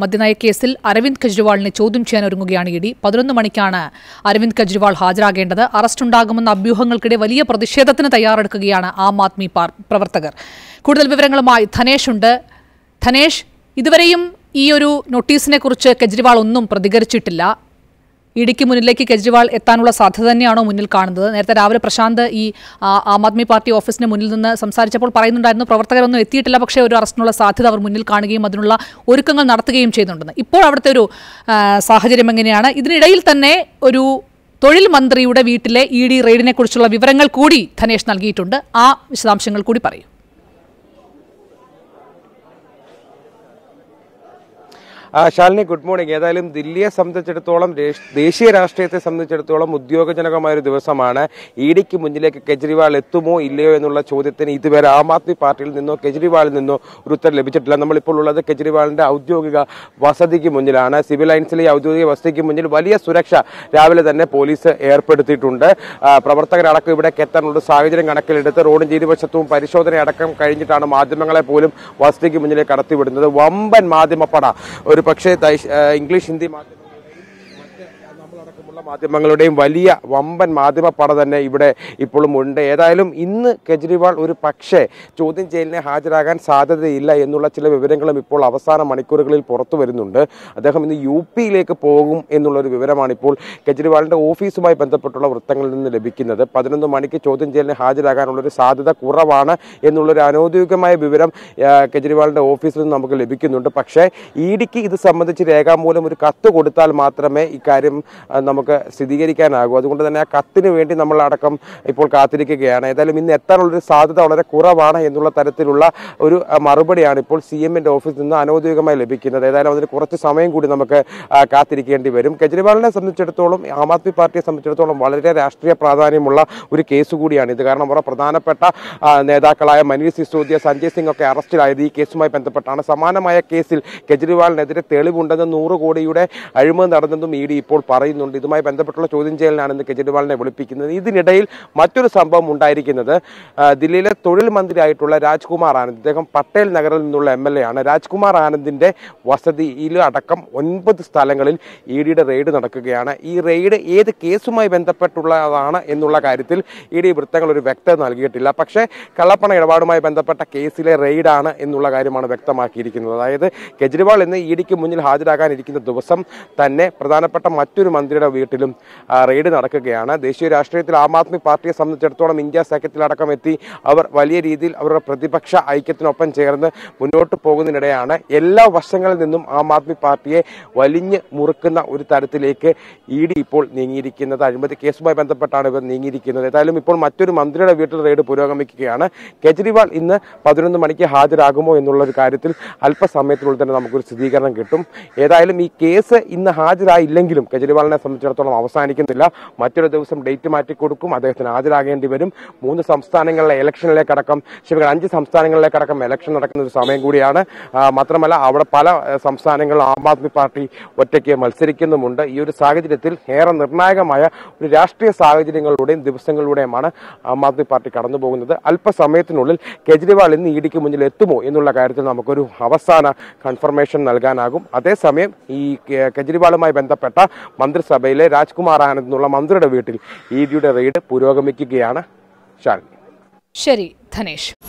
മദ്യനയ കേസിൽ അരവിന്ദ് കെജ്രിവാളിനെ ചോദ്യം ചെയ്യാൻ ഒരുങ്ങുകയാണ് ഇ ഡി പതിനൊന്ന് മണിക്കാണ് അരവിന്ദ് കെജ്രിവാൾ ഹാജരാകേണ്ടത് അറസ്റ്റ് ഉണ്ടാകുമെന്ന അഭ്യൂഹങ്ങൾക്കിടെ വലിയ പ്രതിഷേധത്തിന് തയ്യാറെടുക്കുകയാണ് ആം ആദ്മി പ്രവർത്തകർ കൂടുതൽ വിവരങ്ങളുമായി ധനേഷ് ഉണ്ട് ധനേഷ് ഇതുവരെയും ഈ ഒരു നോട്ടീസിനെ കുറിച്ച് കെജ്രിവാൾ ഒന്നും പ്രതികരിച്ചിട്ടില്ല ഇടിക്ക് മുന്നിലേക്ക് കെജ്രിവാൾ എത്താനുള്ള സാധ്യത തന്നെയാണോ മുന്നിൽ കാണുന്നത് നേരത്തെ രാവിലെ പ്രശാന്ത് ഈ ആം ആദ്മി പാർട്ടി ഓഫീസിന് മുന്നിൽ നിന്ന് സംസാരിച്ചപ്പോൾ പറയുന്നുണ്ടായിരുന്നു പ്രവർത്തകരൊന്നും എത്തിയിട്ടില്ല പക്ഷേ ഒരു അറസ്റ്റിനുള്ള സാധ്യത അവർ മുന്നിൽ കാണുകയും അതിനുള്ള ഒരുക്കങ്ങൾ നടത്തുകയും ചെയ്യുന്നുണ്ടെന്ന് ഇപ്പോൾ അവിടുത്തെ ഒരു സാഹചര്യം എങ്ങനെയാണ് ഇതിനിടയിൽ തന്നെ ഒരു തൊഴിൽ മന്ത്രിയുടെ വീട്ടിലെ ഇ ഡി റെയ്ഡിനെക്കുറിച്ചുള്ള വിവരങ്ങൾ കൂടി ധനേഷ് നൽകിയിട്ടുണ്ട് ആ വിശദാംശങ്ങൾ കൂടി പറയും ശാലിനി ഗുഡ് മോർണിംഗ് ഏതായാലും ദില്ലിയെ സംബന്ധിച്ചിടത്തോളം ദേശീയ രാഷ്ട്രീയത്തെ സംബന്ധിച്ചിടത്തോളം ഉദ്യോഗജനകമായ ഒരു ദിവസമാണ് ഇ ഡിക്ക് മുന്നിലേക്ക് കെജ്രിവാൾ എത്തുമോ ഇല്ലയോ എന്നുള്ള ചോദ്യത്തിന് ഇതുവരെ ആം ആദ്മി പാർട്ടിയിൽ നിന്നോ കെജ്രിവാളിൽ നിന്നോ ഒരു ഉത്തരം ലഭിച്ചിട്ടില്ല നമ്മളിപ്പോൾ ഉള്ളത് കെജ്രിവാളിന്റെ ഔദ്യോഗിക വസതിക്ക് മുന്നിലാണ് സിവിൽ ലൈൻസിലെ ഔദ്യോഗിക വസതിക്ക് മുന്നിൽ വലിയ സുരക്ഷ രാവിലെ തന്നെ പോലീസ് ഏർപ്പെടുത്തിയിട്ടുണ്ട് പ്രവർത്തകരടക്കം ഇവിടേക്ക് എത്താനുള്ള സാഹചര്യം കണക്കിലെടുത്ത് റോഡും ഇരുവശത്തും പരിശോധന അടക്കം കഴിഞ്ഞിട്ടാണ് മാധ്യമങ്ങളെ പോലും വസതിക്ക് മുന്നിലേക്ക് കടത്തിവിടുന്നത് വമ്പൻ മാധ്യമപ്പട ഒരു ഒരു പക്ഷേ ഇംഗ്ലീഷ് ഹിന്ദി മാത്രം കേരള മാധ്യമങ്ങളുടെയും വലിയ വമ്പൻ മാധ്യമ പട തന്നെ ഇവിടെ ഇപ്പോഴും ഉണ്ട് ഏതായാലും ഇന്ന് കെജ്രിവാൾ ഒരു പക്ഷേ ചോദ്യം ചെയ്യലിന് ഹാജരാകാൻ സാധ്യതയില്ല എന്നുള്ള ചില വിവരങ്ങളും ഇപ്പോൾ അവസാന മണിക്കൂറുകളിൽ പുറത്തു വരുന്നുണ്ട് അദ്ദേഹം ഇന്ന് യു പിയിലേക്ക് പോകും എന്നുള്ളൊരു വിവരമാണ് ഇപ്പോൾ കെജ്രിവാളിൻ്റെ ഓഫീസുമായി ബന്ധപ്പെട്ടുള്ള വൃത്തങ്ങളിൽ നിന്ന് ലഭിക്കുന്നത് പതിനൊന്ന് മണിക്ക് ചോദ്യം ചെയ്യലിന് ഹാജരാകാനുള്ളൊരു സാധ്യത കുറവാണ് എന്നുള്ളൊരു അനൌദ്യോഗികമായ വിവരം കെജ്രിവാളിൻ്റെ ഓഫീസിൽ നിന്ന് നമുക്ക് ലഭിക്കുന്നുണ്ട് പക്ഷേ ഇ ഡിക്ക് ഇത് സംബന്ധിച്ച് രേഖാമൂലം ഒരു കത്ത് കൊടുത്താൽ മാത്രമേ ഇക്കാര്യം നമുക്ക് നമുക്ക് സ്ഥിരീകരിക്കാനാകും അതുകൊണ്ട് തന്നെ ആ കത്തിന് വേണ്ടി നമ്മൾ അടക്കം ഇപ്പോൾ കാത്തിരിക്കുകയാണ് ഏതായാലും ഇന്ന് എത്താനുള്ളൊരു സാധ്യത വളരെ കുറവാണ് എന്നുള്ള തരത്തിലുള്ള ഒരു മറുപടിയാണ് ഇപ്പോൾ സി എമ്മിൻ്റെ ഓഫീസിൽ നിന്ന് അനൗദ്യോഗികമായി ലഭിക്കുന്നത് ഏതായാലും അതിന് കുറച്ച് സമയം കൂടി നമുക്ക് കാത്തിരിക്കേണ്ടി വരും കെജ്രിവാളിനെ സംബന്ധിച്ചിടത്തോളം ആം ആദ്മി പാർട്ടിയെ സംബന്ധിച്ചിടത്തോളം വളരെ രാഷ്ട്രീയ പ്രാധാന്യമുള്ള ഒരു കേസ് കൂടിയാണ് ഇത് കാരണം അവരുടെ പ്രധാനപ്പെട്ട നേതാക്കളായ മനീഷ് സിസോദിയ സഞ്ജയ് സിംഗ് ഒക്കെ അറസ്റ്റിലായത് ഈ കേസുമായി ബന്ധപ്പെട്ടാണ് സമാനമായ കേസിൽ കെജ്രിവാളിനെതിരെ തെളിവുണ്ടെന്ന് നൂറ് കോടിയുടെ അഴിമതി നടന്നെന്നും ഇ ഇപ്പോൾ പറയുന്നുണ്ട് ഇതുമായി ഇതുമായി ബന്ധപ്പെട്ടുള്ള ചോദ്യം ചെയ്യലിനാണ് ഇന്ന് കെജ്രിവാളിനെ വിളിപ്പിക്കുന്നത് ഇതിനിടയിൽ മറ്റൊരു സംഭവം ഉണ്ടായിരിക്കുന്നത് ദില്ലിയിലെ തൊഴിൽ മന്ത്രിയായിട്ടുള്ള രാജ്കുമാർ ആനന്ദ് ഇദ്ദേഹം പട്ടേൽ നഗറിൽ നിന്നുള്ള എം എൽ എ ആണ് രാജ്കുമാർ ആനന്ദിൻ്റെ വസതിയിൽ അടക്കം ഒൻപത് സ്ഥലങ്ങളിൽ ഇ ഡിയുടെ റെയ്ഡ് നടക്കുകയാണ് ഈ റെയ്ഡ് ഏത് കേസുമായി ബന്ധപ്പെട്ടുള്ളതാണ് എന്നുള്ള കാര്യത്തിൽ ഇ ഡി വൃത്തങ്ങൾ ഒരു വ്യക്തത നൽകിയിട്ടില്ല പക്ഷേ കള്ളപ്പണ ഇടപാടുമായി ബന്ധപ്പെട്ട കേസിലെ റെയ്ഡാണ് എന്നുള്ള കാര്യമാണ് വ്യക്തമാക്കിയിരിക്കുന്നത് അതായത് കെജ്രിവാൾ ഇന്ന് ഇ ഡിക്ക് മുന്നിൽ ഹാജരാകാനിരിക്കുന്ന ദിവസം തന്നെ പ്രധാനപ്പെട്ട മറ്റൊരു മന്ത്രിയുടെ വീട്ടിൽ വയനാട്ടിലും റെയ്ഡ് നടക്കുകയാണ് ദേശീയ രാഷ്ട്രീയത്തിൽ ആം ആദ്മി പാർട്ടിയെ സംബന്ധിച്ചിടത്തോളം ഇന്ത്യ സഖ്യത്തിലടക്കം എത്തി അവർ വലിയ രീതിയിൽ അവരുടെ പ്രതിപക്ഷ ഐക്യത്തിനൊപ്പം ചേർന്ന് മുന്നോട്ട് പോകുന്നതിനിടെയാണ് എല്ലാ വശങ്ങളിൽ നിന്നും ആം ആദ്മി പാർട്ടിയെ വലിഞ്ഞ് മുറുക്കുന്ന ഒരു തരത്തിലേക്ക് ഇ ഡി ഇപ്പോൾ നീങ്ങിയിരിക്കുന്നത് അഴിമതി കേസുമായി ബന്ധപ്പെട്ടാണ് ഇവർ നീങ്ങിയിരിക്കുന്നത് ഏതായാലും ഇപ്പോൾ മറ്റൊരു മന്ത്രിയുടെ വീട്ടിൽ റെയ്ഡ് പുരോഗമിക്കുകയാണ് കെജ്രിവാൾ ഇന്ന് പതിനൊന്ന് മണിക്ക് ഹാജരാകുമോ എന്നുള്ള ഒരു കാര്യത്തിൽ അല്പസമയത്തിനുള്ളിൽ തന്നെ നമുക്കൊരു സ്ഥിരീകരണം കിട്ടും ഏതായാലും ഈ കേസ് ഇന്ന് ഹാജരായില്ലെങ്കിലും കെജ്രിവാളിനെ സംബന്ധിച്ചിടത്തോളം സംബന്ധിച്ചിടത്തോളം അവസാനിക്കുന്നില്ല മറ്റൊരു ദിവസം ഡേറ്റ് മാറ്റി കൊടുക്കും അദ്ദേഹത്തിന് ഹാജരാകേണ്ടി വരും മൂന്ന് സംസ്ഥാനങ്ങളിലെ ഇലക്ഷനിലേക്കടക്കം ശിവകൾ അഞ്ച് സംസ്ഥാനങ്ങളിലേക്കടക്കം ഇലക്ഷൻ നടക്കുന്ന ഒരു സമയം കൂടിയാണ് മാത്രമല്ല അവിടെ പല സംസ്ഥാനങ്ങളിലും ആം ആദ്മി പാർട്ടി ഒറ്റയ്ക്ക് മത്സരിക്കുന്നുമുണ്ട് ഈ ഒരു സാഹചര്യത്തിൽ ഏറെ നിർണായകമായ ഒരു രാഷ്ട്രീയ സാഹചര്യങ്ങളിലൂടെയും ദിവസങ്ങളിലൂടെയുമാണ് ആം ആദ്മി പാർട്ടി കടന്നുപോകുന്നത് അല്പസമയത്തിനുള്ളിൽ കെജ്രിവാൾ ഇന്ന് ഇടിക്ക് മുന്നിൽ എത്തുമോ എന്നുള്ള കാര്യത്തിൽ നമുക്കൊരു അവസാന കൺഫർമേഷൻ നൽകാനാകും അതേസമയം ഈ കെജ്രിവാളുമായി ബന്ധപ്പെട്ട മന്ത്രിസഭയിലെ രാജ്കുമാർ ആനന്ദ് എന്നുള്ള മന്ത്രിയുടെ വീട്ടിൽ ഈദിയുടെ റെയ്ഡ് പുരോഗമിക്കുകയാണ് ശാലിനി ശരി ധനേഷ്